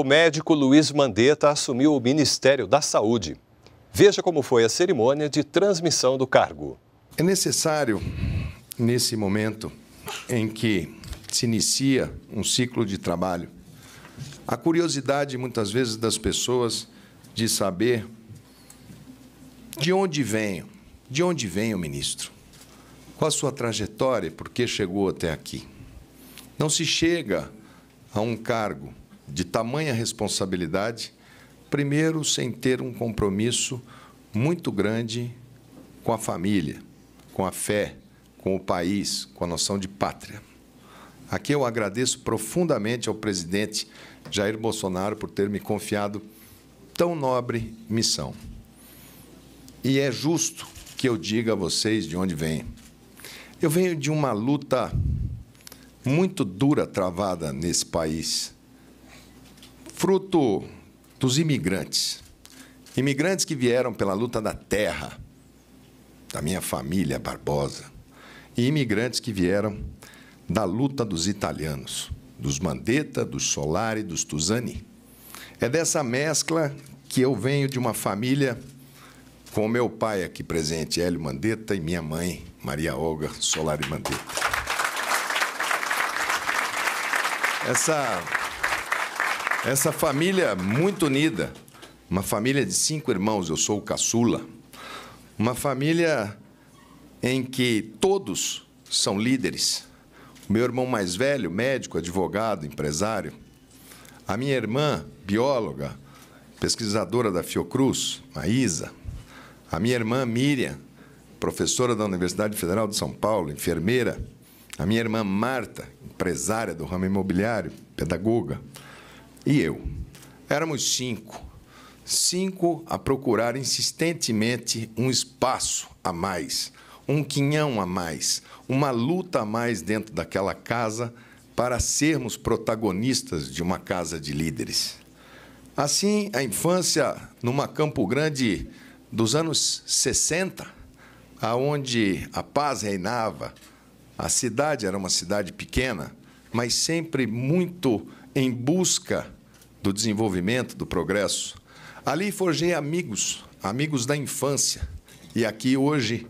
O médico Luiz Mandetta assumiu o Ministério da Saúde. Veja como foi a cerimônia de transmissão do cargo. É necessário, nesse momento em que se inicia um ciclo de trabalho, a curiosidade muitas vezes das pessoas de saber de onde venho, de onde vem o ministro, qual a sua trajetória, por que chegou até aqui. Não se chega a um cargo de tamanha responsabilidade, primeiro sem ter um compromisso muito grande com a família, com a fé, com o país, com a noção de pátria. Aqui eu agradeço profundamente ao presidente Jair Bolsonaro por ter me confiado tão nobre missão. E é justo que eu diga a vocês de onde venho. Eu venho de uma luta muito dura travada nesse país fruto dos imigrantes. Imigrantes que vieram pela luta da terra, da minha família Barbosa, e imigrantes que vieram da luta dos italianos, dos Mandetta, dos Solari, dos Tuzani. É dessa mescla que eu venho de uma família com meu pai aqui presente, Hélio Mandetta, e minha mãe, Maria Olga Solari Mandetta. Essa essa família muito unida, uma família de cinco irmãos, eu sou o caçula, uma família em que todos são líderes. O Meu irmão mais velho, médico, advogado, empresário. A minha irmã, bióloga, pesquisadora da Fiocruz, Maísa. A minha irmã Miriam, professora da Universidade Federal de São Paulo, enfermeira. A minha irmã Marta, empresária do ramo imobiliário, pedagoga e eu. Éramos cinco. Cinco a procurar insistentemente um espaço a mais, um quinhão a mais, uma luta a mais dentro daquela casa para sermos protagonistas de uma casa de líderes. Assim, a infância numa Campo Grande dos anos 60, aonde a paz reinava, a cidade era uma cidade pequena, mas sempre muito em busca do desenvolvimento, do progresso. Ali forjei amigos, amigos da infância. E aqui hoje,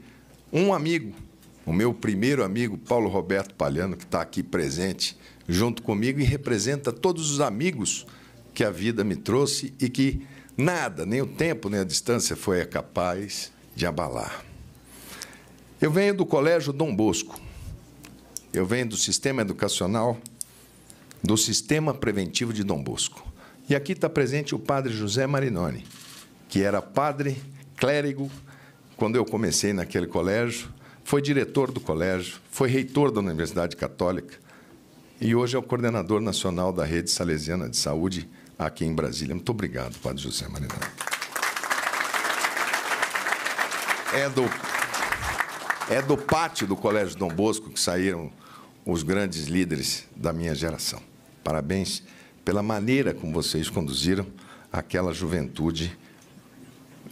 um amigo, o meu primeiro amigo, Paulo Roberto Palhano, que está aqui presente junto comigo e representa todos os amigos que a vida me trouxe e que nada, nem o tempo, nem a distância foi capaz de abalar. Eu venho do Colégio Dom Bosco. Eu venho do sistema educacional do Sistema Preventivo de Dom Bosco. E aqui está presente o padre José Marinoni, que era padre clérigo quando eu comecei naquele colégio, foi diretor do colégio, foi reitor da Universidade Católica e hoje é o coordenador nacional da Rede Salesiana de Saúde aqui em Brasília. Muito obrigado, Padre José Marinoni. É do, é do pátio do Colégio Dom Bosco que saíram os grandes líderes da minha geração. Parabéns pela maneira como vocês conduziram aquela juventude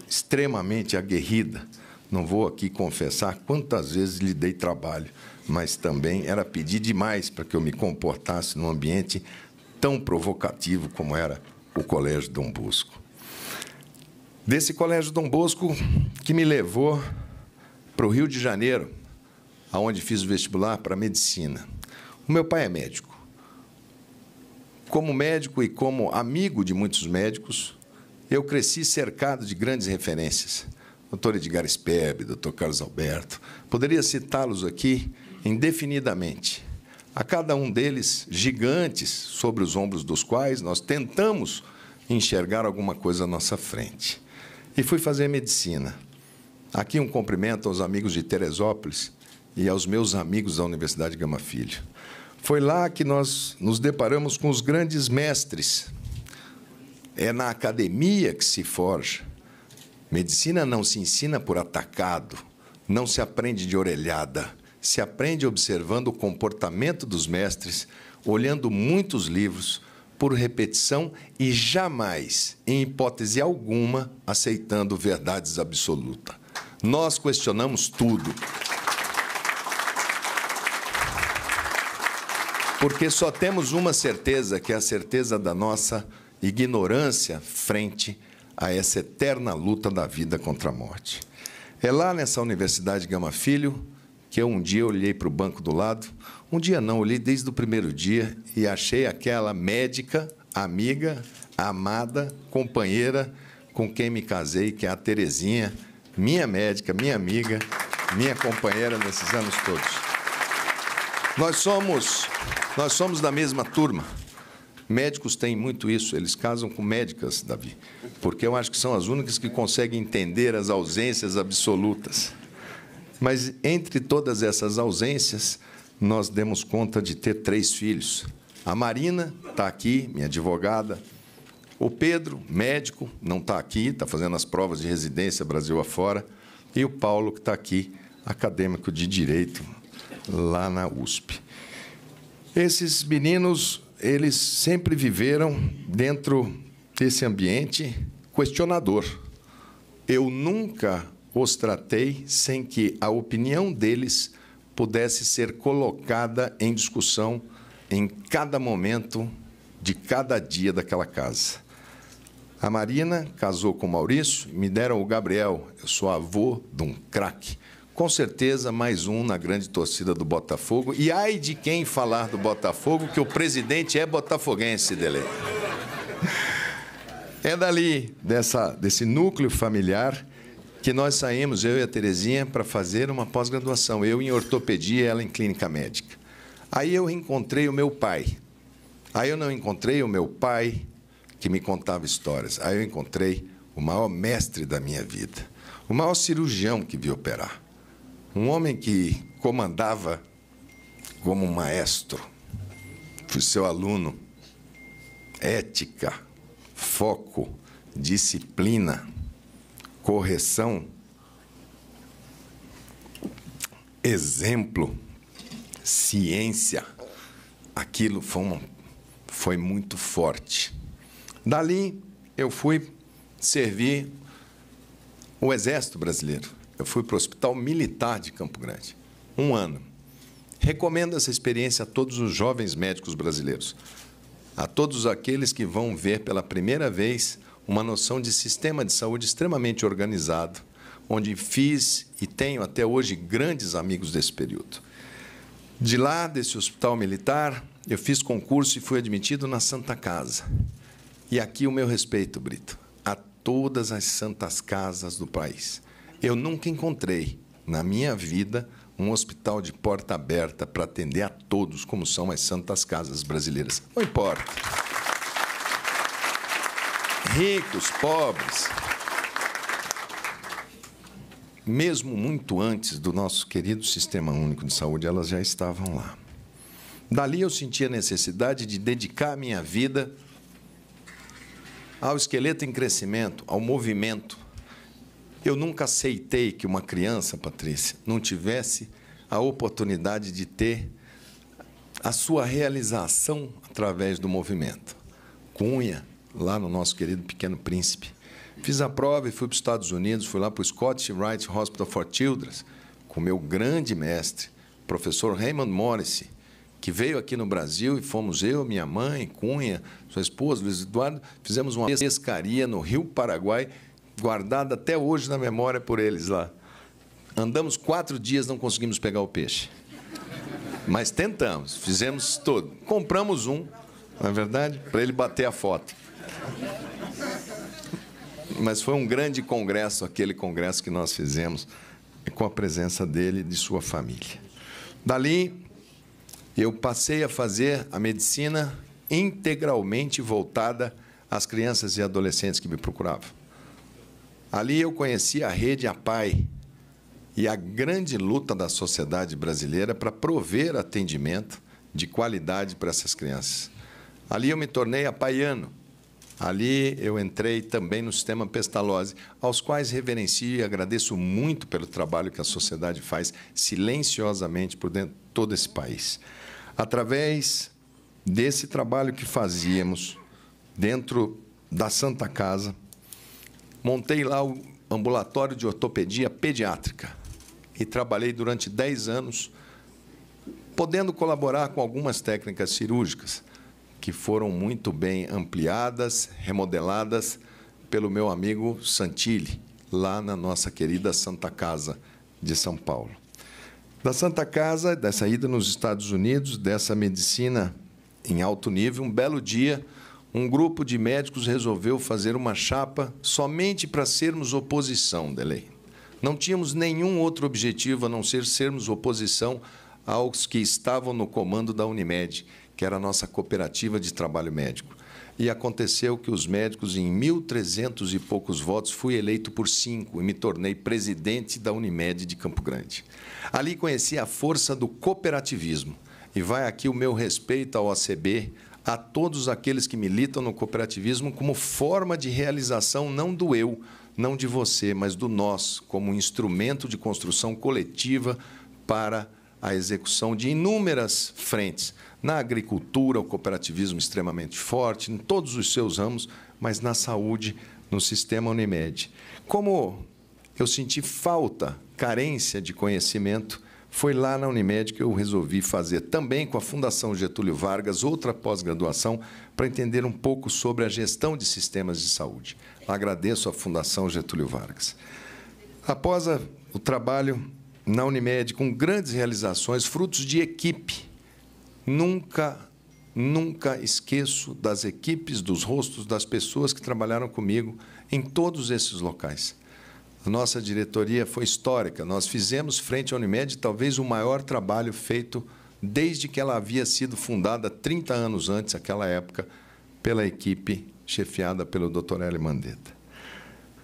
extremamente aguerrida. Não vou aqui confessar quantas vezes lhe dei trabalho, mas também era pedir demais para que eu me comportasse num ambiente tão provocativo como era o Colégio Dom Bosco. Desse Colégio Dom Bosco que me levou para o Rio de Janeiro, aonde fiz o vestibular para medicina. O meu pai é médico. Como médico e como amigo de muitos médicos, eu cresci cercado de grandes referências. Doutor Edgar Speb, doutor Carlos Alberto. Poderia citá-los aqui indefinidamente. A cada um deles, gigantes, sobre os ombros dos quais nós tentamos enxergar alguma coisa à nossa frente. E fui fazer medicina. Aqui um cumprimento aos amigos de Teresópolis e aos meus amigos da Universidade Gama Filho. Foi lá que nós nos deparamos com os grandes mestres. É na academia que se forja. Medicina não se ensina por atacado, não se aprende de orelhada, se aprende observando o comportamento dos mestres, olhando muitos livros, por repetição e jamais, em hipótese alguma, aceitando verdades absolutas. Nós questionamos tudo. Porque só temos uma certeza, que é a certeza da nossa ignorância frente a essa eterna luta da vida contra a morte. É lá nessa Universidade Gama Filho que eu um dia olhei para o banco do lado, um dia não, olhei desde o primeiro dia e achei aquela médica, amiga, amada, companheira com quem me casei, que é a Terezinha, minha médica, minha amiga, minha companheira nesses anos todos. Nós somos nós somos da mesma turma. Médicos têm muito isso, eles casam com médicas, Davi, porque eu acho que são as únicas que conseguem entender as ausências absolutas. Mas entre todas essas ausências, nós demos conta de ter três filhos. A Marina está aqui, minha advogada. O Pedro, médico, não está aqui, está fazendo as provas de residência Brasil afora. E o Paulo, que está aqui, acadêmico de Direito, lá na USP. Esses meninos, eles sempre viveram dentro desse ambiente questionador. Eu nunca os tratei sem que a opinião deles pudesse ser colocada em discussão em cada momento de cada dia daquela casa. A Marina casou com o Maurício e me deram o Gabriel. Eu sou avô de um craque com certeza mais um na grande torcida do Botafogo. E ai de quem falar do Botafogo, que o presidente é botafoguense, Dele. É dali, dessa, desse núcleo familiar, que nós saímos, eu e a Terezinha, para fazer uma pós-graduação. Eu em ortopedia, ela em clínica médica. Aí eu encontrei o meu pai. Aí eu não encontrei o meu pai, que me contava histórias. Aí eu encontrei o maior mestre da minha vida, o maior cirurgião que vi operar. Um homem que comandava como maestro. o seu aluno. Ética, foco, disciplina, correção, exemplo, ciência. Aquilo foi, um, foi muito forte. Dali eu fui servir o Exército Brasileiro eu fui para o Hospital Militar de Campo Grande. Um ano. Recomendo essa experiência a todos os jovens médicos brasileiros, a todos aqueles que vão ver pela primeira vez uma noção de sistema de saúde extremamente organizado, onde fiz e tenho até hoje grandes amigos desse período. De lá, desse hospital militar, eu fiz concurso e fui admitido na Santa Casa. E aqui o meu respeito, Brito, a todas as santas casas do país. Eu nunca encontrei na minha vida um hospital de porta aberta para atender a todos, como são as santas casas brasileiras. Não importa. Ricos, pobres. Mesmo muito antes do nosso querido Sistema Único de Saúde, elas já estavam lá. Dali eu senti a necessidade de dedicar a minha vida ao esqueleto em crescimento, ao movimento, eu nunca aceitei que uma criança, Patrícia, não tivesse a oportunidade de ter a sua realização através do movimento. Cunha, lá no nosso querido Pequeno Príncipe. Fiz a prova e fui para os Estados Unidos, fui lá para o Scott Wright Hospital for Children, com meu grande mestre, professor Raymond Morrissey, que veio aqui no Brasil e fomos eu, minha mãe, Cunha, sua esposa, Luiz Eduardo, fizemos uma pescaria no Rio Paraguai guardada até hoje na memória por eles lá. Andamos quatro dias, não conseguimos pegar o peixe. Mas tentamos, fizemos todo. Compramos um, na é verdade? Para ele bater a foto. Mas foi um grande congresso, aquele congresso que nós fizemos, com a presença dele e de sua família. Dali, eu passei a fazer a medicina integralmente voltada às crianças e adolescentes que me procuravam. Ali eu conheci a rede APAI e a grande luta da sociedade brasileira para prover atendimento de qualidade para essas crianças. Ali eu me tornei apaiano. Ali eu entrei também no sistema Pestalozzi, aos quais reverencio e agradeço muito pelo trabalho que a sociedade faz silenciosamente por dentro de todo esse país. Através desse trabalho que fazíamos dentro da Santa Casa, Montei lá o ambulatório de ortopedia pediátrica e trabalhei durante 10 anos, podendo colaborar com algumas técnicas cirúrgicas que foram muito bem ampliadas, remodeladas pelo meu amigo Santilli, lá na nossa querida Santa Casa de São Paulo. Da Santa Casa, dessa ida nos Estados Unidos, dessa medicina em alto nível, um belo dia um grupo de médicos resolveu fazer uma chapa somente para sermos oposição, Delei. Não tínhamos nenhum outro objetivo a não ser sermos oposição aos que estavam no comando da Unimed, que era a nossa cooperativa de trabalho médico. E aconteceu que os médicos, em 1.300 e poucos votos, fui eleito por cinco e me tornei presidente da Unimed de Campo Grande. Ali conheci a força do cooperativismo. E vai aqui o meu respeito ao ACB, a todos aqueles que militam no cooperativismo como forma de realização não do eu, não de você, mas do nós, como instrumento de construção coletiva para a execução de inúmeras frentes. Na agricultura, o cooperativismo extremamente forte, em todos os seus ramos, mas na saúde, no sistema Unimed. Como eu senti falta, carência de conhecimento foi lá na Unimed que eu resolvi fazer também com a Fundação Getúlio Vargas outra pós-graduação para entender um pouco sobre a gestão de sistemas de saúde. Agradeço à Fundação Getúlio Vargas. Após a, o trabalho na Unimed com grandes realizações, frutos de equipe, nunca nunca esqueço das equipes, dos rostos das pessoas que trabalharam comigo em todos esses locais. A nossa diretoria foi histórica. Nós fizemos, frente à Unimed, talvez o maior trabalho feito desde que ela havia sido fundada 30 anos antes, aquela época, pela equipe chefiada pelo Dr. Hélio Mandetta.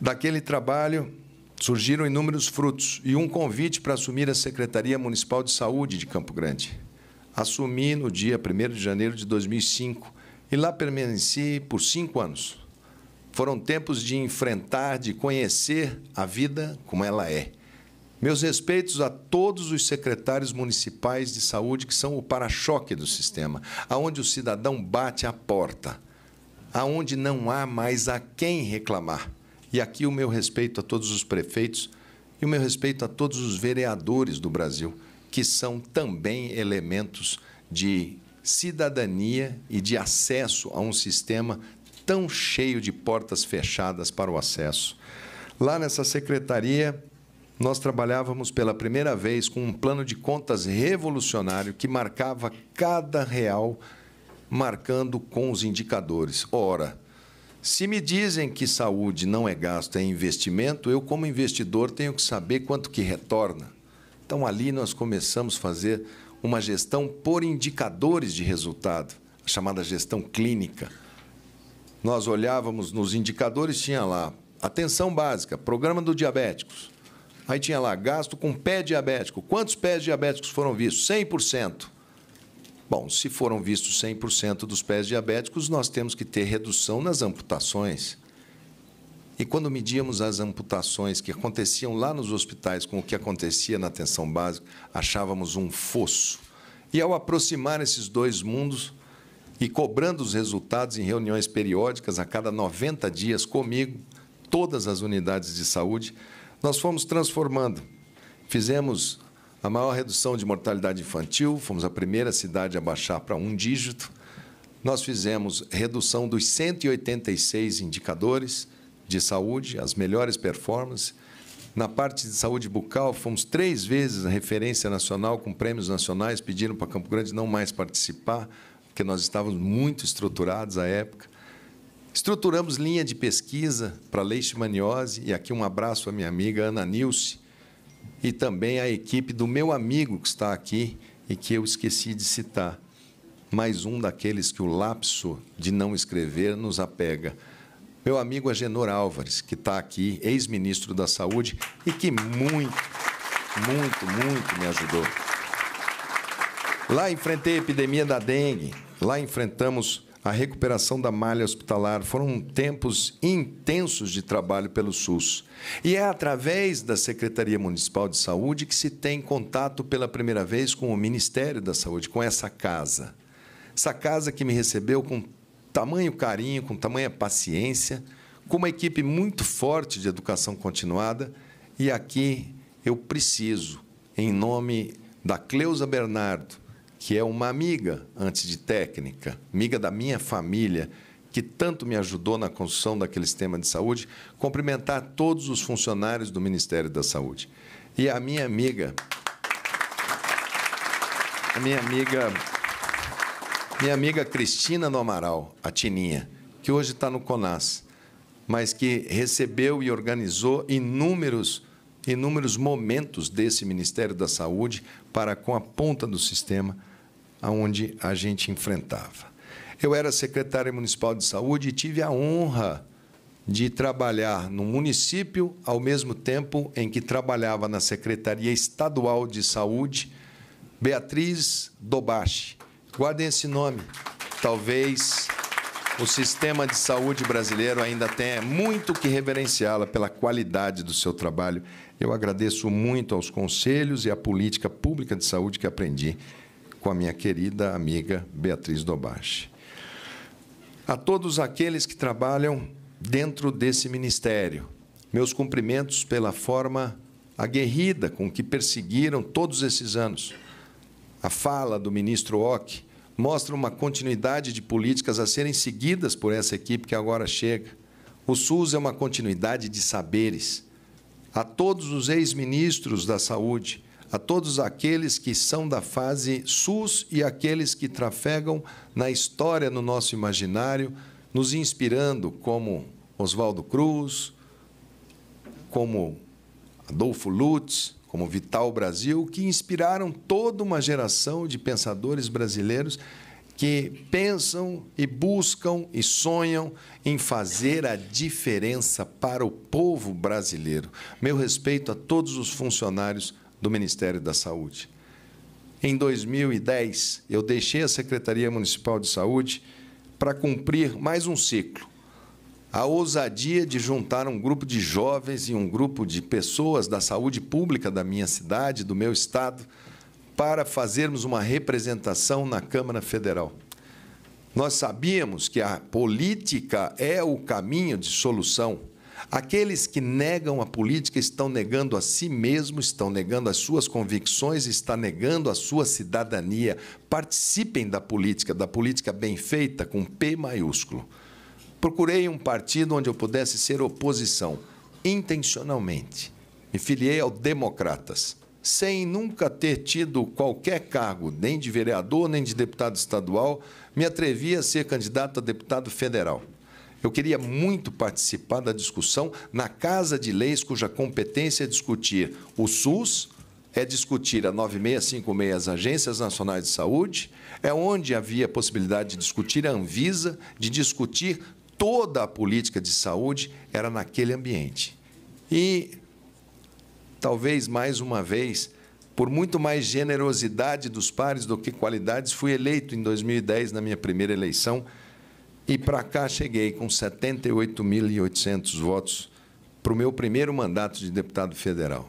Daquele trabalho surgiram inúmeros frutos e um convite para assumir a Secretaria Municipal de Saúde de Campo Grande. Assumi no dia 1 de janeiro de 2005 e lá permaneci por cinco anos. Foram tempos de enfrentar, de conhecer a vida como ela é. Meus respeitos a todos os secretários municipais de saúde que são o para-choque do sistema, aonde o cidadão bate a porta, aonde não há mais a quem reclamar. E aqui o meu respeito a todos os prefeitos e o meu respeito a todos os vereadores do Brasil, que são também elementos de cidadania e de acesso a um sistema tão cheio de portas fechadas para o acesso. Lá nessa secretaria, nós trabalhávamos pela primeira vez com um plano de contas revolucionário que marcava cada real, marcando com os indicadores. Ora, se me dizem que saúde não é gasto, é investimento, eu, como investidor, tenho que saber quanto que retorna. Então, ali nós começamos a fazer uma gestão por indicadores de resultado, a chamada gestão clínica nós olhávamos nos indicadores, tinha lá atenção básica, programa do diabéticos. Aí tinha lá gasto com pé diabético. Quantos pés diabéticos foram vistos? 100%. Bom, se foram vistos 100% dos pés diabéticos, nós temos que ter redução nas amputações. E quando medíamos as amputações que aconteciam lá nos hospitais com o que acontecia na atenção básica, achávamos um fosso. E ao aproximar esses dois mundos, e cobrando os resultados em reuniões periódicas a cada 90 dias comigo, todas as unidades de saúde, nós fomos transformando. Fizemos a maior redução de mortalidade infantil, fomos a primeira cidade a baixar para um dígito. Nós fizemos redução dos 186 indicadores de saúde, as melhores performances. Na parte de saúde bucal, fomos três vezes a referência nacional com prêmios nacionais, pediram para Campo Grande não mais participar, porque nós estávamos muito estruturados à época. Estruturamos linha de pesquisa para leishmaniose, e aqui um abraço à minha amiga Ana Nilce, e também à equipe do meu amigo que está aqui e que eu esqueci de citar. Mais um daqueles que o lapso de não escrever nos apega. Meu amigo Agenor Álvares, que está aqui, ex-ministro da Saúde, e que muito, muito, muito me ajudou. Lá enfrentei a epidemia da dengue, lá enfrentamos a recuperação da malha hospitalar. Foram tempos intensos de trabalho pelo SUS. E é através da Secretaria Municipal de Saúde que se tem contato pela primeira vez com o Ministério da Saúde, com essa casa. Essa casa que me recebeu com tamanho carinho, com tamanha paciência, com uma equipe muito forte de educação continuada. E aqui eu preciso, em nome da Cleusa Bernardo, que é uma amiga antes de técnica, amiga da minha família, que tanto me ajudou na construção daquele sistema de saúde, cumprimentar todos os funcionários do Ministério da Saúde. E a minha amiga, a minha amiga, minha amiga Cristina do Amaral, a Tininha, que hoje está no CONAS, mas que recebeu e organizou inúmeros inúmeros momentos desse Ministério da Saúde para com a ponta do sistema aonde a gente enfrentava. Eu era secretário municipal de saúde e tive a honra de trabalhar no município ao mesmo tempo em que trabalhava na Secretaria Estadual de Saúde, Beatriz Dobache. Guardem esse nome. Talvez o sistema de saúde brasileiro ainda tenha muito que reverenciá-la pela qualidade do seu trabalho. Eu agradeço muito aos conselhos e à política pública de saúde que aprendi com a minha querida amiga Beatriz Dobache. A todos aqueles que trabalham dentro desse ministério, meus cumprimentos pela forma aguerrida com que perseguiram todos esses anos. A fala do ministro Ock mostra uma continuidade de políticas a serem seguidas por essa equipe que agora chega. O SUS é uma continuidade de saberes. A todos os ex-ministros da saúde, a todos aqueles que são da fase SUS e aqueles que trafegam na história no nosso imaginário, nos inspirando como Oswaldo Cruz, como Adolfo Lutz, como Vital Brasil, que inspiraram toda uma geração de pensadores brasileiros que pensam e buscam e sonham em fazer a diferença para o povo brasileiro. Meu respeito a todos os funcionários do Ministério da Saúde. Em 2010, eu deixei a Secretaria Municipal de Saúde para cumprir mais um ciclo. A ousadia de juntar um grupo de jovens e um grupo de pessoas da saúde pública da minha cidade, do meu estado, para fazermos uma representação na Câmara Federal. Nós sabíamos que a política é o caminho de solução Aqueles que negam a política estão negando a si mesmos, estão negando as suas convicções, estão negando a sua cidadania. Participem da política, da política bem feita, com P maiúsculo. Procurei um partido onde eu pudesse ser oposição, intencionalmente. Me filiei ao Democratas, sem nunca ter tido qualquer cargo, nem de vereador, nem de deputado estadual, me atrevi a ser candidato a deputado federal. Eu queria muito participar da discussão na Casa de Leis, cuja competência é discutir o SUS, é discutir a 9656, as Agências Nacionais de Saúde, é onde havia possibilidade de discutir a Anvisa, de discutir toda a política de saúde, era naquele ambiente. E talvez mais uma vez, por muito mais generosidade dos pares do que qualidades, fui eleito em 2010 na minha primeira eleição e para cá cheguei com 78.800 votos para o meu primeiro mandato de deputado federal.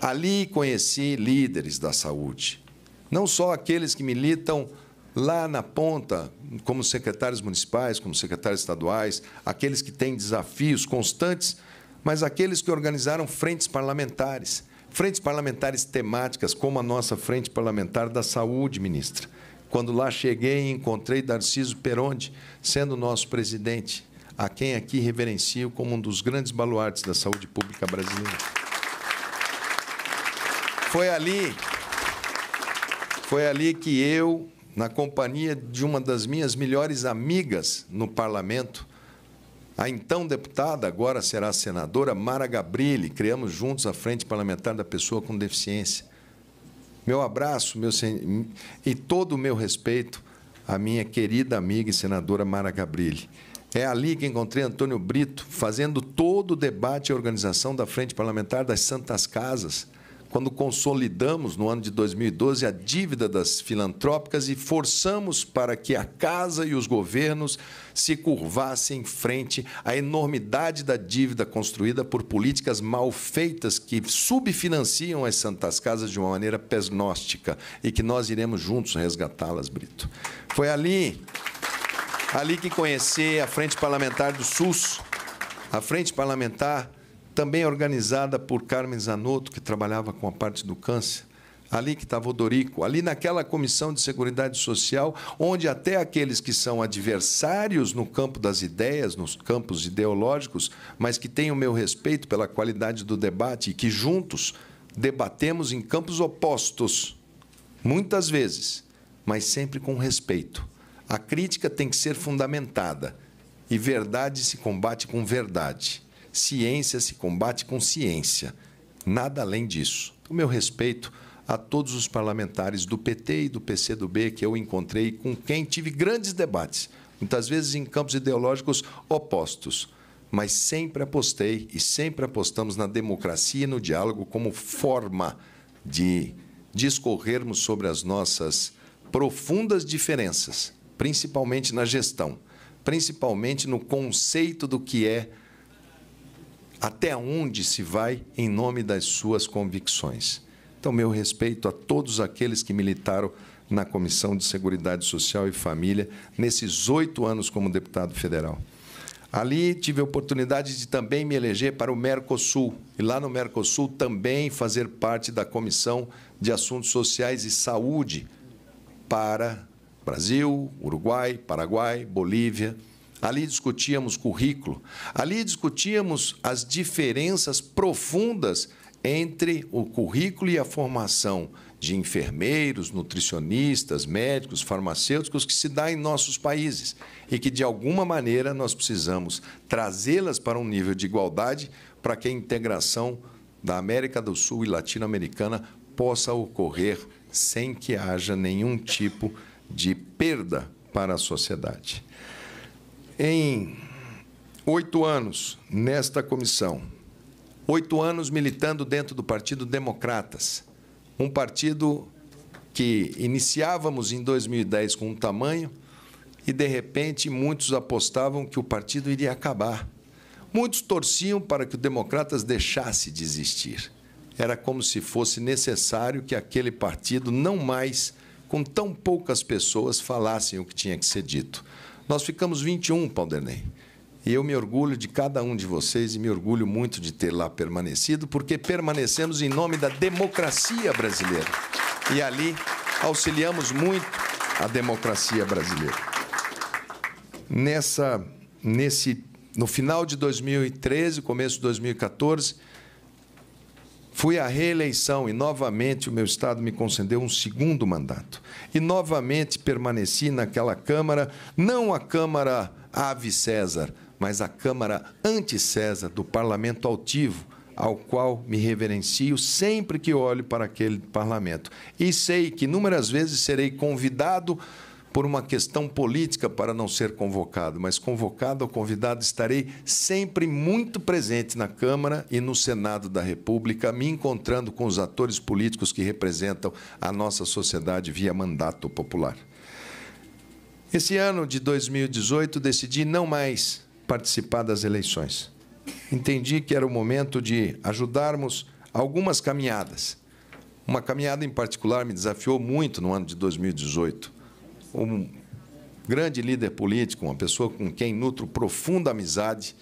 Ali conheci líderes da saúde, não só aqueles que militam lá na ponta, como secretários municipais, como secretários estaduais, aqueles que têm desafios constantes, mas aqueles que organizaram frentes parlamentares, frentes parlamentares temáticas, como a nossa Frente Parlamentar da Saúde, ministra quando lá cheguei, encontrei Darciso Peronde, sendo nosso presidente, a quem aqui reverencio como um dos grandes baluartes da saúde pública brasileira. Foi ali, foi ali que eu, na companhia de uma das minhas melhores amigas no parlamento, a então deputada, agora será senadora, Mara Gabrilli, criamos juntos a Frente Parlamentar da Pessoa com Deficiência. Meu abraço meu sen... e todo o meu respeito à minha querida amiga e senadora Mara Gabrilli. É ali que encontrei Antônio Brito fazendo todo o debate e organização da Frente Parlamentar das Santas Casas quando consolidamos no ano de 2012 a dívida das filantrópicas e forçamos para que a casa e os governos se curvassem em frente à enormidade da dívida construída por políticas mal feitas que subfinanciam as santas casas de uma maneira pesnóstica e que nós iremos juntos resgatá-las, Brito. Foi ali ali que conheci a Frente Parlamentar do SUS, a Frente Parlamentar também organizada por Carmen Zanotto, que trabalhava com a parte do câncer, ali que estava o Dorico, ali naquela comissão de Seguridade Social, onde até aqueles que são adversários no campo das ideias, nos campos ideológicos, mas que têm o meu respeito pela qualidade do debate e que juntos debatemos em campos opostos, muitas vezes, mas sempre com respeito. A crítica tem que ser fundamentada e verdade se combate com verdade. Ciência se combate com ciência, nada além disso. O meu respeito a todos os parlamentares do PT e do PCdoB que eu encontrei, com quem tive grandes debates, muitas vezes em campos ideológicos opostos. Mas sempre apostei e sempre apostamos na democracia e no diálogo como forma de discorrermos sobre as nossas profundas diferenças, principalmente na gestão, principalmente no conceito do que é até onde se vai em nome das suas convicções. Então, meu respeito a todos aqueles que militaram na Comissão de Seguridade Social e Família nesses oito anos como deputado federal. Ali tive a oportunidade de também me eleger para o Mercosul e lá no Mercosul também fazer parte da Comissão de Assuntos Sociais e Saúde para Brasil, Uruguai, Paraguai, Bolívia, Ali discutíamos currículo, ali discutíamos as diferenças profundas entre o currículo e a formação de enfermeiros, nutricionistas, médicos, farmacêuticos que se dá em nossos países e que de alguma maneira nós precisamos trazê-las para um nível de igualdade para que a integração da América do Sul e latino-americana possa ocorrer sem que haja nenhum tipo de perda para a sociedade em oito anos nesta comissão, oito anos militando dentro do Partido Democratas, um partido que iniciávamos em 2010 com um tamanho e, de repente, muitos apostavam que o partido iria acabar. Muitos torciam para que o Democratas deixasse de existir. Era como se fosse necessário que aquele partido não mais, com tão poucas pessoas, falassem o que tinha que ser dito. Nós ficamos 21, Paulderney. E eu me orgulho de cada um de vocês e me orgulho muito de ter lá permanecido, porque permanecemos em nome da democracia brasileira. E ali auxiliamos muito a democracia brasileira. Nessa, nesse, no final de 2013, começo de 2014, Fui à reeleição e novamente o meu Estado me concedeu um segundo mandato. E novamente permaneci naquela Câmara, não a Câmara Ave César, mas a Câmara Anti-César do Parlamento Altivo, ao qual me reverencio sempre que olho para aquele parlamento. E sei que inúmeras vezes serei convidado por uma questão política para não ser convocado, mas convocado ou convidado estarei sempre muito presente na Câmara e no Senado da República, me encontrando com os atores políticos que representam a nossa sociedade via mandato popular. Esse ano de 2018 decidi não mais participar das eleições. Entendi que era o momento de ajudarmos algumas caminhadas. Uma caminhada em particular me desafiou muito no ano de 2018 um grande líder político, uma pessoa com quem nutro profunda amizade,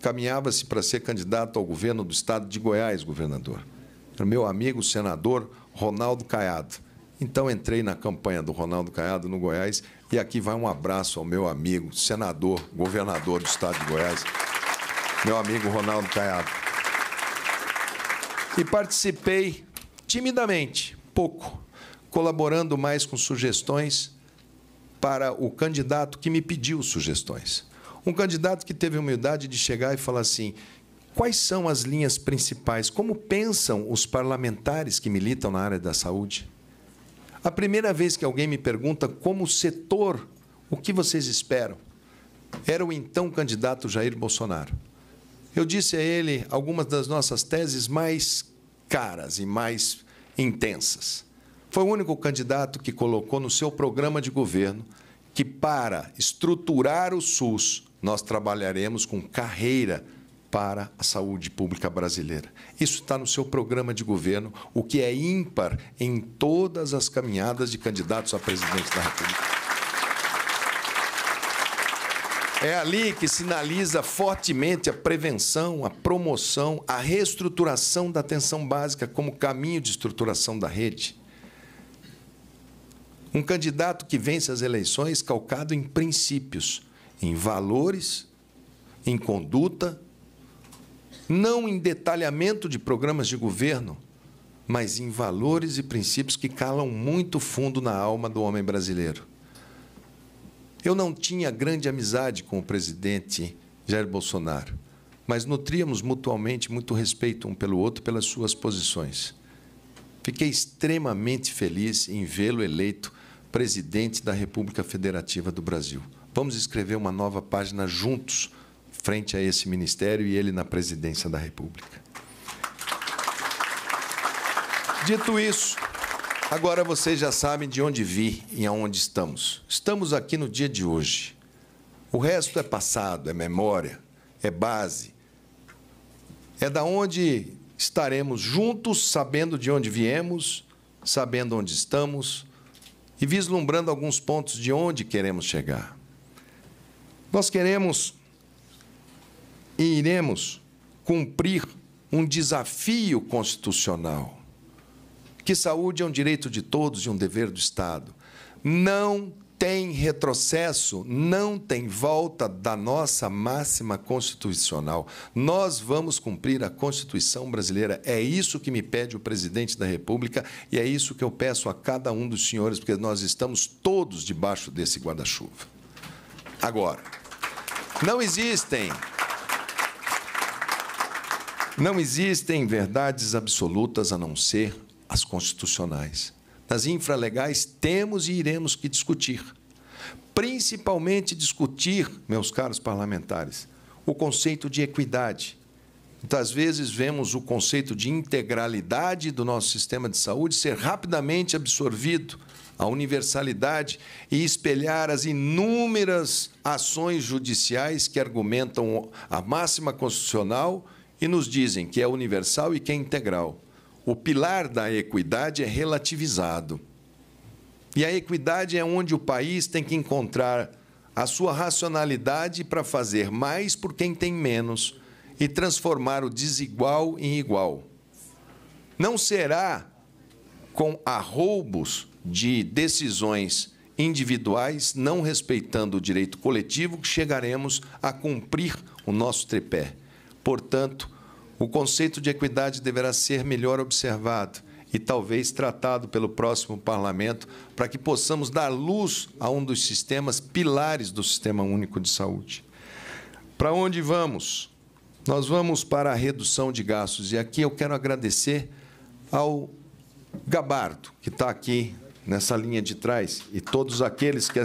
caminhava-se para ser candidato ao governo do estado de Goiás, governador. Era meu amigo, senador Ronaldo Caiado. Então entrei na campanha do Ronaldo Caiado no Goiás e aqui vai um abraço ao meu amigo, senador, governador do estado de Goiás, meu amigo Ronaldo Caiado. E participei timidamente, pouco, colaborando mais com sugestões para o candidato que me pediu sugestões. Um candidato que teve a humildade de chegar e falar assim: quais são as linhas principais? Como pensam os parlamentares que militam na área da saúde? A primeira vez que alguém me pergunta como setor, o que vocês esperam? Era o então candidato Jair Bolsonaro. Eu disse a ele algumas das nossas teses mais caras e mais intensas. Foi o único candidato que colocou no seu programa de governo que, para estruturar o SUS, nós trabalharemos com carreira para a saúde pública brasileira. Isso está no seu programa de governo, o que é ímpar em todas as caminhadas de candidatos a presidente da República. É ali que sinaliza fortemente a prevenção, a promoção, a reestruturação da atenção básica como caminho de estruturação da rede. Um candidato que vence as eleições calcado em princípios, em valores, em conduta, não em detalhamento de programas de governo, mas em valores e princípios que calam muito fundo na alma do homem brasileiro. Eu não tinha grande amizade com o presidente Jair Bolsonaro, mas nutríamos mutualmente muito respeito um pelo outro pelas suas posições. Fiquei extremamente feliz em vê-lo eleito presidente da República Federativa do Brasil. Vamos escrever uma nova página juntos, frente a esse ministério e ele na presidência da República. Dito isso, agora vocês já sabem de onde vi e aonde estamos. Estamos aqui no dia de hoje. O resto é passado, é memória, é base. É da onde estaremos juntos, sabendo de onde viemos, sabendo onde estamos, e vislumbrando alguns pontos de onde queremos chegar. Nós queremos e iremos cumprir um desafio constitucional. Que saúde é um direito de todos e um dever do Estado. Não tem retrocesso, não tem volta da nossa máxima constitucional. Nós vamos cumprir a Constituição brasileira. É isso que me pede o presidente da República e é isso que eu peço a cada um dos senhores, porque nós estamos todos debaixo desse guarda-chuva. Agora, não existem não existem verdades absolutas a não ser as constitucionais nas infralegais, temos e iremos que discutir. Principalmente discutir, meus caros parlamentares, o conceito de equidade. Muitas vezes vemos o conceito de integralidade do nosso sistema de saúde ser rapidamente absorvido à universalidade e espelhar as inúmeras ações judiciais que argumentam a máxima constitucional e nos dizem que é universal e que é integral o pilar da equidade é relativizado. E a equidade é onde o país tem que encontrar a sua racionalidade para fazer mais por quem tem menos e transformar o desigual em igual. Não será com arroubos de decisões individuais não respeitando o direito coletivo que chegaremos a cumprir o nosso tripé. Portanto, o conceito de equidade deverá ser melhor observado e talvez tratado pelo próximo parlamento para que possamos dar luz a um dos sistemas pilares do Sistema Único de Saúde. Para onde vamos? Nós vamos para a redução de gastos e aqui eu quero agradecer ao Gabardo, que está aqui nessa linha de trás, e todos aqueles que,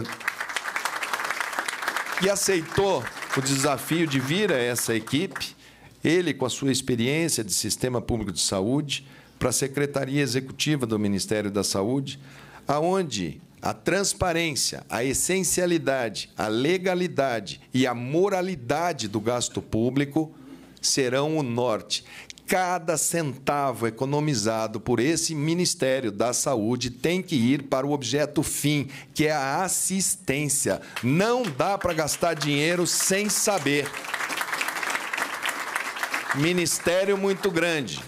que aceitou o desafio de vir a essa equipe ele com a sua experiência de sistema público de saúde, para a Secretaria Executiva do Ministério da Saúde, aonde a transparência, a essencialidade, a legalidade e a moralidade do gasto público serão o norte. Cada centavo economizado por esse Ministério da Saúde tem que ir para o objeto fim, que é a assistência. Não dá para gastar dinheiro sem saber. Ministério muito grande,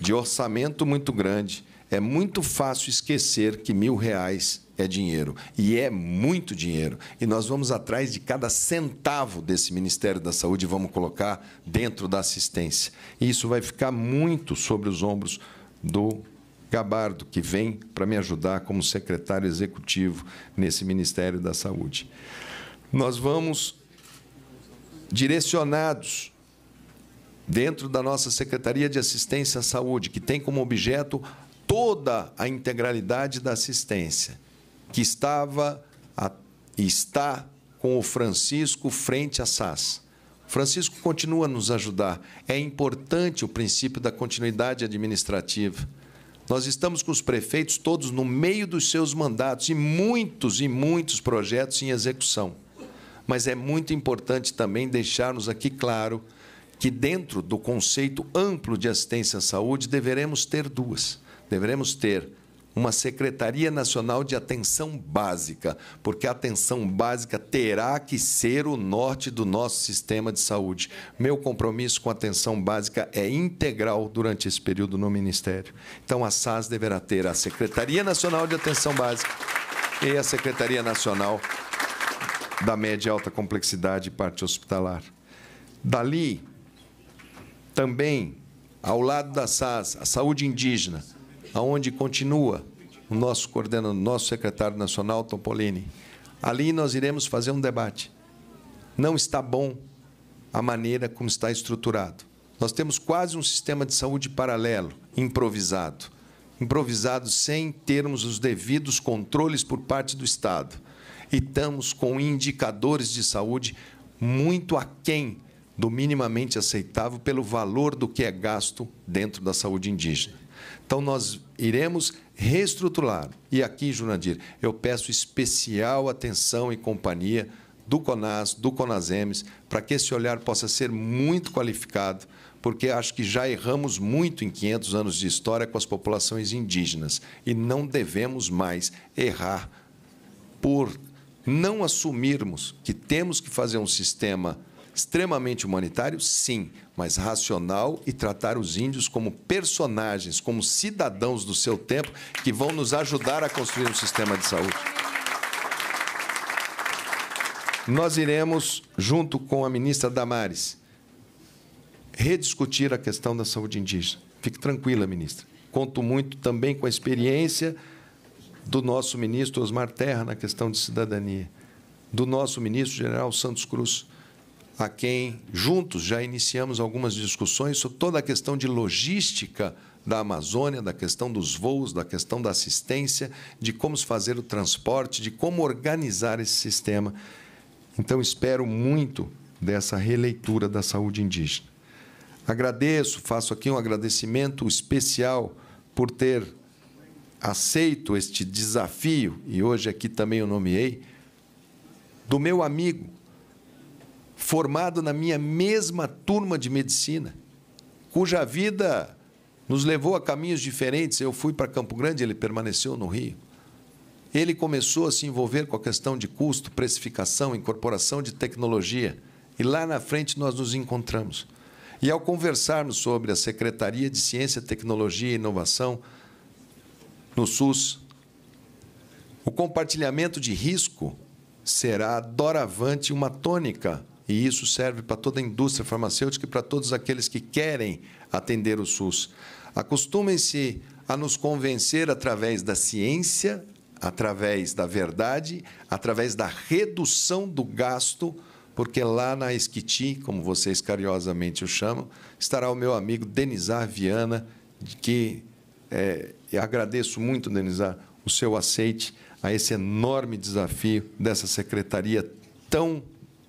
de orçamento muito grande. É muito fácil esquecer que mil reais é dinheiro. E é muito dinheiro. E nós vamos atrás de cada centavo desse Ministério da Saúde e vamos colocar dentro da assistência. E isso vai ficar muito sobre os ombros do Gabardo, que vem para me ajudar como secretário executivo nesse Ministério da Saúde. Nós vamos direcionados dentro da nossa Secretaria de Assistência à Saúde, que tem como objeto toda a integralidade da assistência, que estava e está com o Francisco frente à SAS. Francisco continua a nos ajudar. É importante o princípio da continuidade administrativa. Nós estamos com os prefeitos todos no meio dos seus mandatos e muitos e muitos projetos em execução. Mas é muito importante também deixarmos aqui claro que dentro do conceito amplo de assistência à saúde deveremos ter duas. Deveremos ter uma Secretaria Nacional de Atenção Básica, porque a atenção básica terá que ser o norte do nosso sistema de saúde. Meu compromisso com a atenção básica é integral durante esse período no Ministério. Então, a SAS deverá ter a Secretaria Nacional de Atenção Básica e a Secretaria Nacional da Média e Alta Complexidade e Parte Hospitalar. Dali, também, ao lado da SAS, a saúde indígena, aonde continua o nosso coordenador, nosso secretário nacional, Tom Polini. Ali nós iremos fazer um debate. Não está bom a maneira como está estruturado. Nós temos quase um sistema de saúde paralelo, improvisado. Improvisado sem termos os devidos controles por parte do Estado. E estamos com indicadores de saúde muito aquém do minimamente aceitável pelo valor do que é gasto dentro da saúde indígena. Então, nós iremos reestruturar. E aqui, Junadir, eu peço especial atenção e companhia do CONAS, do CONASEMES, para que esse olhar possa ser muito qualificado, porque acho que já erramos muito em 500 anos de história com as populações indígenas e não devemos mais errar por não assumirmos que temos que fazer um sistema Extremamente humanitário, sim, mas racional e tratar os índios como personagens, como cidadãos do seu tempo que vão nos ajudar a construir um sistema de saúde. Nós iremos, junto com a ministra Damares, rediscutir a questão da saúde indígena. Fique tranquila, ministra. Conto muito também com a experiência do nosso ministro Osmar Terra na questão de cidadania, do nosso ministro general Santos Cruz, a quem juntos já iniciamos algumas discussões sobre toda a questão de logística da Amazônia, da questão dos voos, da questão da assistência, de como fazer o transporte, de como organizar esse sistema. Então, espero muito dessa releitura da saúde indígena. Agradeço, faço aqui um agradecimento especial por ter aceito este desafio, e hoje aqui também o nomeei, do meu amigo, formado na minha mesma turma de medicina, cuja vida nos levou a caminhos diferentes. Eu fui para Campo Grande, ele permaneceu no Rio. Ele começou a se envolver com a questão de custo, precificação, incorporação de tecnologia. E lá na frente nós nos encontramos. E ao conversarmos sobre a Secretaria de Ciência, Tecnologia e Inovação no SUS, o compartilhamento de risco será doravante uma tônica e isso serve para toda a indústria farmacêutica e para todos aqueles que querem atender o SUS. Acostumem-se a nos convencer através da ciência, através da verdade, através da redução do gasto, porque lá na Esquiti, como vocês carinhosamente o chamam, estará o meu amigo Denizar Viana, que é, agradeço muito, Denizar, o seu aceite a esse enorme desafio dessa secretaria tão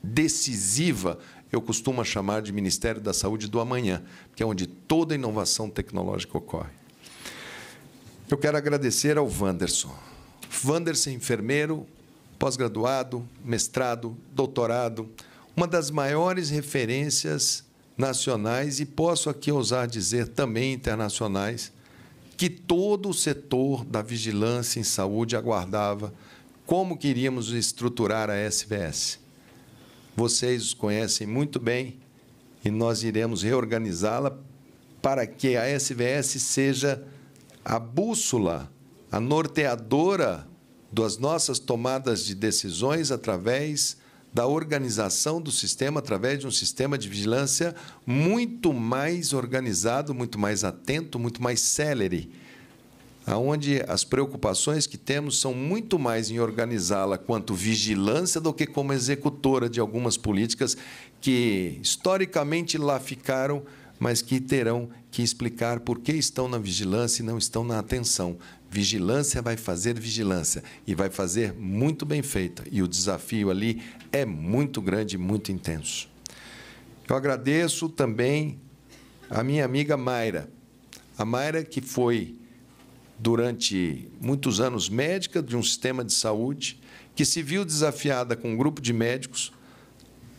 decisiva, eu costumo chamar de Ministério da Saúde do amanhã, que é onde toda inovação tecnológica ocorre. Eu quero agradecer ao Wanderson. Wanderson, enfermeiro, pós-graduado, mestrado, doutorado, uma das maiores referências nacionais e posso aqui ousar dizer também internacionais que todo o setor da vigilância em saúde aguardava como queríamos estruturar a SVS. Vocês os conhecem muito bem e nós iremos reorganizá-la para que a SVS seja a bússola, a norteadora das nossas tomadas de decisões através da organização do sistema através de um sistema de vigilância muito mais organizado, muito mais atento, muito mais celere onde as preocupações que temos são muito mais em organizá-la quanto vigilância do que como executora de algumas políticas que historicamente lá ficaram, mas que terão que explicar por que estão na vigilância e não estão na atenção. Vigilância vai fazer vigilância e vai fazer muito bem feita. E o desafio ali é muito grande, muito intenso. Eu agradeço também a minha amiga Mayra. A Mayra que foi durante muitos anos médica de um sistema de saúde que se viu desafiada com um grupo de médicos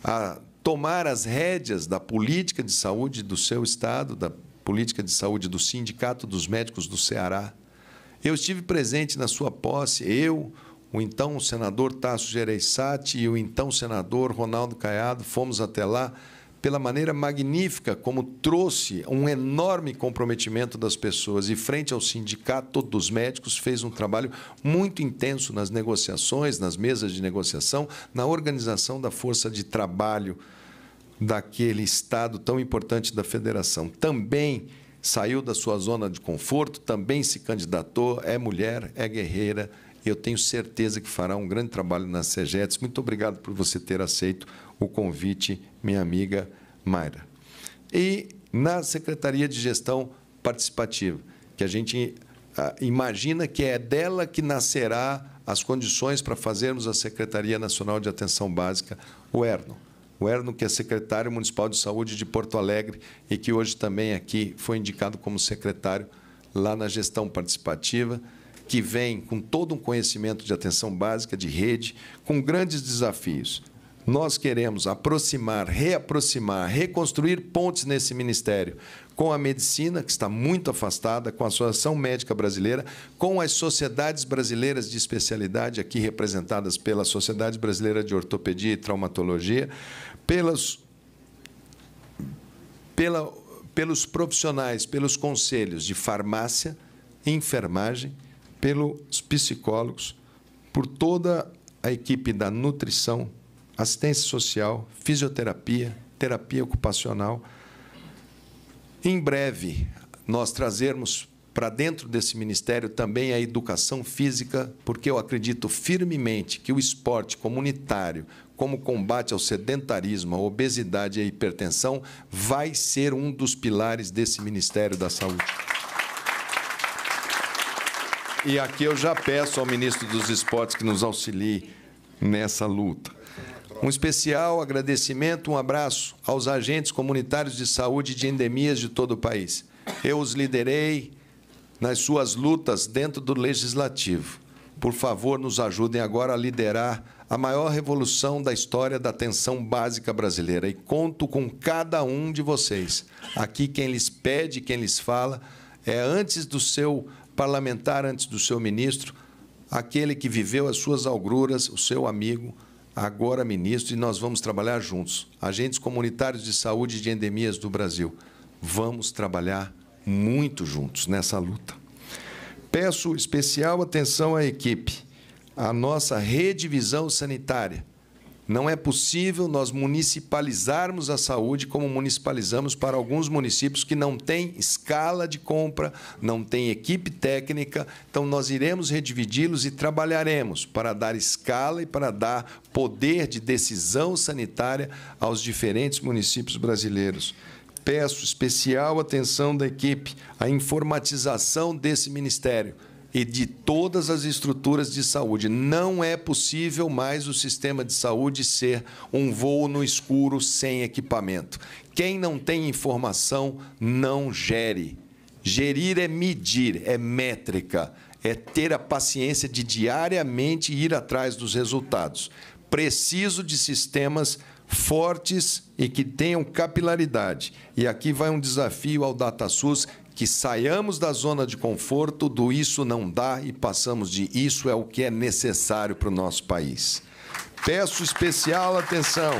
a tomar as rédeas da política de saúde do seu estado, da política de saúde do Sindicato dos Médicos do Ceará. Eu estive presente na sua posse, eu, o então senador Tasso Gereissati e o então senador Ronaldo Caiado, fomos até lá pela maneira magnífica como trouxe um enorme comprometimento das pessoas e frente ao sindicato dos médicos fez um trabalho muito intenso nas negociações, nas mesas de negociação, na organização da força de trabalho daquele estado tão importante da federação. Também saiu da sua zona de conforto, também se candidatou, é mulher, é guerreira, eu tenho certeza que fará um grande trabalho na SEGETS. Muito obrigado por você ter aceito o convite, minha amiga Mayra. E na Secretaria de Gestão Participativa, que a gente ah, imagina que é dela que nascerá as condições para fazermos a Secretaria Nacional de Atenção Básica, o ERNO. O Erno, que é secretário municipal de saúde de Porto Alegre e que hoje também aqui foi indicado como secretário lá na gestão participativa que vem com todo um conhecimento de atenção básica, de rede, com grandes desafios. Nós queremos aproximar, reaproximar, reconstruir pontes nesse ministério com a medicina, que está muito afastada, com a Associação Médica Brasileira, com as sociedades brasileiras de especialidade, aqui representadas pela Sociedade Brasileira de Ortopedia e Traumatologia, pelas, pela, pelos profissionais, pelos conselhos de farmácia, enfermagem pelos psicólogos, por toda a equipe da nutrição, assistência social, fisioterapia, terapia ocupacional. Em breve, nós trazermos para dentro desse ministério também a educação física, porque eu acredito firmemente que o esporte comunitário, como combate ao sedentarismo, à obesidade e à hipertensão, vai ser um dos pilares desse Ministério da Saúde. E aqui eu já peço ao ministro dos Esportes que nos auxilie nessa luta. Um especial agradecimento, um abraço aos agentes comunitários de saúde de endemias de todo o país. Eu os liderei nas suas lutas dentro do legislativo. Por favor, nos ajudem agora a liderar a maior revolução da história da atenção básica brasileira. E conto com cada um de vocês. Aqui, quem lhes pede, quem lhes fala, é antes do seu parlamentar antes do seu ministro, aquele que viveu as suas algruras, o seu amigo, agora ministro, e nós vamos trabalhar juntos. Agentes comunitários de saúde de endemias do Brasil, vamos trabalhar muito juntos nessa luta. Peço especial atenção à equipe, à nossa redivisão sanitária, não é possível nós municipalizarmos a saúde como municipalizamos para alguns municípios que não têm escala de compra, não têm equipe técnica. Então, nós iremos redividi-los e trabalharemos para dar escala e para dar poder de decisão sanitária aos diferentes municípios brasileiros peço especial atenção da equipe à informatização desse ministério e de todas as estruturas de saúde. Não é possível mais o sistema de saúde ser um voo no escuro sem equipamento. Quem não tem informação, não gere. Gerir é medir, é métrica, é ter a paciência de diariamente ir atrás dos resultados. Preciso de sistemas fortes e que tenham capilaridade. E aqui vai um desafio ao DataSUS que saiamos da zona de conforto do isso não dá e passamos de isso é o que é necessário para o nosso país. Peço especial atenção.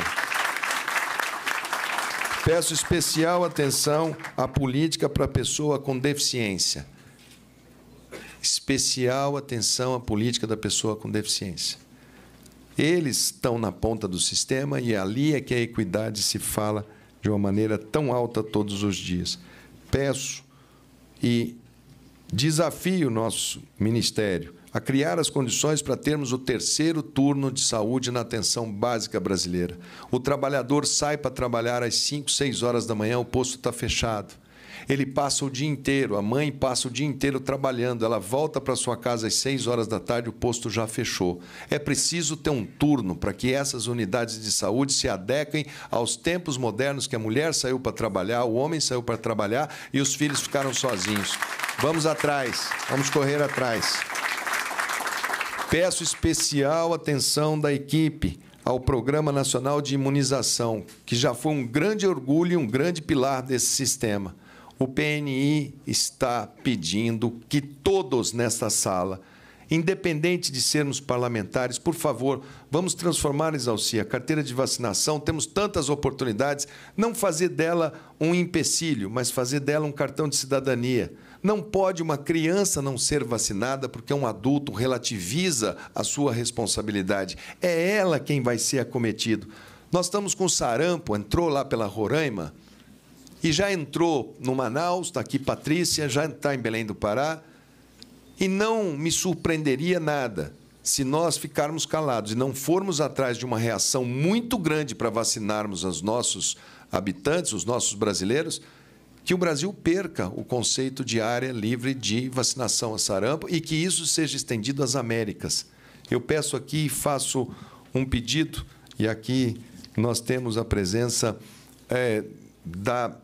Peço especial atenção à política para a pessoa com deficiência. Especial atenção à política da pessoa com deficiência. Eles estão na ponta do sistema e ali é que a equidade se fala de uma maneira tão alta todos os dias. Peço e desafio o nosso ministério a criar as condições para termos o terceiro turno de saúde na atenção básica brasileira. O trabalhador sai para trabalhar às 5, 6 horas da manhã, o posto está fechado. Ele passa o dia inteiro, a mãe passa o dia inteiro trabalhando, ela volta para sua casa às 6 horas da tarde, o posto já fechou. É preciso ter um turno para que essas unidades de saúde se adequem aos tempos modernos que a mulher saiu para trabalhar, o homem saiu para trabalhar e os filhos ficaram sozinhos. Vamos atrás, vamos correr atrás. Peço especial atenção da equipe ao Programa Nacional de Imunização, que já foi um grande orgulho e um grande pilar desse sistema. O PNI está pedindo que todos nesta sala, independente de sermos parlamentares, por favor, vamos transformar, Exalci, a carteira de vacinação, temos tantas oportunidades, não fazer dela um empecilho, mas fazer dela um cartão de cidadania. Não pode uma criança não ser vacinada porque um adulto relativiza a sua responsabilidade. É ela quem vai ser acometido. Nós estamos com sarampo, entrou lá pela Roraima, e já entrou no Manaus, está aqui Patrícia, já está em Belém do Pará, e não me surpreenderia nada se nós ficarmos calados e não formos atrás de uma reação muito grande para vacinarmos os nossos habitantes, os nossos brasileiros, que o Brasil perca o conceito de área livre de vacinação a sarampo e que isso seja estendido às Américas. Eu peço aqui e faço um pedido, e aqui nós temos a presença é, da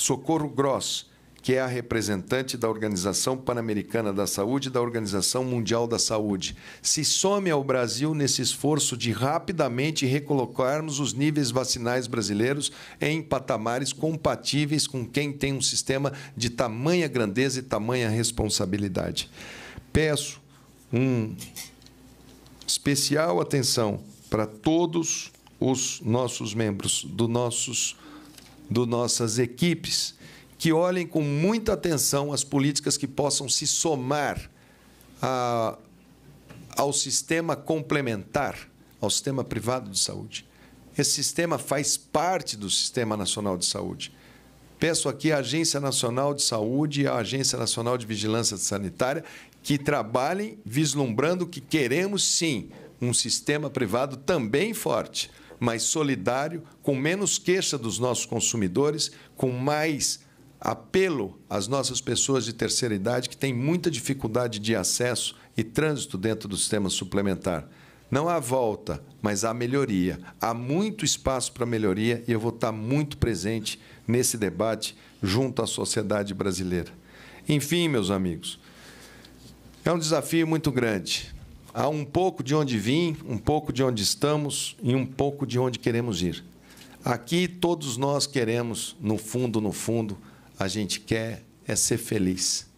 Socorro Gross, que é a representante da Organização Pan-Americana da Saúde e da Organização Mundial da Saúde, se some ao Brasil nesse esforço de rapidamente recolocarmos os níveis vacinais brasileiros em patamares compatíveis com quem tem um sistema de tamanha grandeza e tamanha responsabilidade. Peço um especial atenção para todos os nossos membros do nossos das nossas equipes que olhem com muita atenção as políticas que possam se somar a, ao sistema complementar, ao sistema privado de saúde. Esse sistema faz parte do Sistema Nacional de Saúde. Peço aqui à Agência Nacional de Saúde e à Agência Nacional de Vigilância Sanitária que trabalhem vislumbrando que queremos sim um sistema privado também forte mas solidário, com menos queixa dos nossos consumidores, com mais apelo às nossas pessoas de terceira idade que têm muita dificuldade de acesso e trânsito dentro do sistema suplementar. Não há volta, mas há melhoria. Há muito espaço para melhoria e eu vou estar muito presente nesse debate junto à sociedade brasileira. Enfim, meus amigos, é um desafio muito grande há um pouco de onde vim, um pouco de onde estamos e um pouco de onde queremos ir. Aqui todos nós queremos, no fundo, no fundo, a gente quer é ser feliz.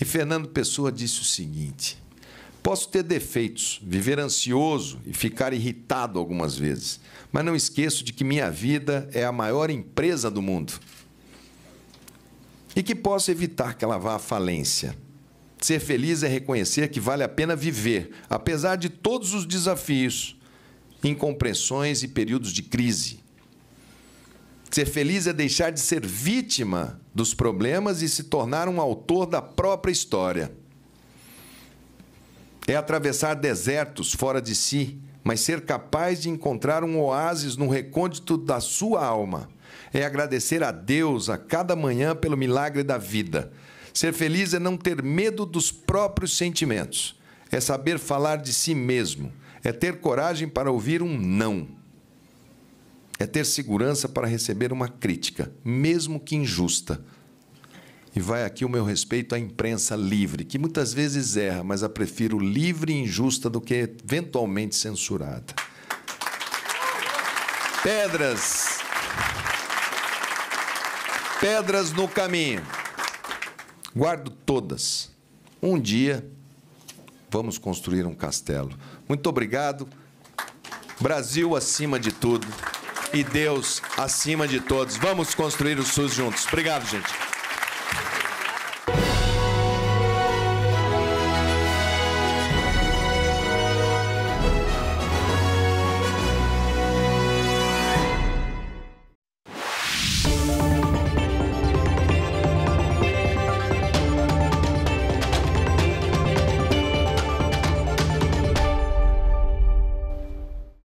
E Fernando Pessoa disse o seguinte: Posso ter defeitos, viver ansioso e ficar irritado algumas vezes, mas não esqueço de que minha vida é a maior empresa do mundo e que posso evitar que ela vá à falência Ser feliz é reconhecer que vale a pena viver, apesar de todos os desafios, incompreensões e períodos de crise. Ser feliz é deixar de ser vítima dos problemas e se tornar um autor da própria história. É atravessar desertos fora de si, mas ser capaz de encontrar um oásis no recôndito da sua alma. É agradecer a Deus a cada manhã pelo milagre da vida Ser feliz é não ter medo dos próprios sentimentos, é saber falar de si mesmo, é ter coragem para ouvir um não, é ter segurança para receber uma crítica, mesmo que injusta. E vai aqui o meu respeito à imprensa livre, que muitas vezes erra, mas a prefiro livre e injusta do que eventualmente censurada. Pedras. Pedras no caminho. Guardo todas. Um dia vamos construir um castelo. Muito obrigado. Brasil acima de tudo e Deus acima de todos. Vamos construir o SUS juntos. Obrigado, gente.